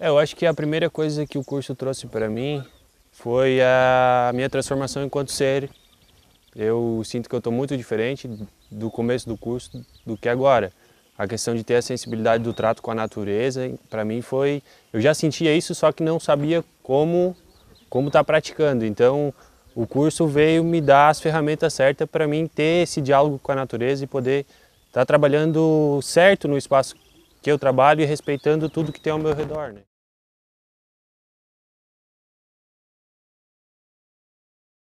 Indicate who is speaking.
Speaker 1: É, eu acho que a primeira coisa que o curso trouxe para mim foi a minha transformação enquanto ser. Eu sinto que eu estou muito diferente do começo do curso do que agora. A questão de ter a sensibilidade do trato com a natureza, para mim foi... Eu já sentia isso, só que não sabia como como estar tá praticando. Então, o curso veio me dar as ferramentas certas para mim ter esse diálogo com a natureza e poder estar tá trabalhando certo no espaço que eu trabalho e respeitando tudo que
Speaker 2: tem
Speaker 3: ao meu redor.
Speaker 4: Né?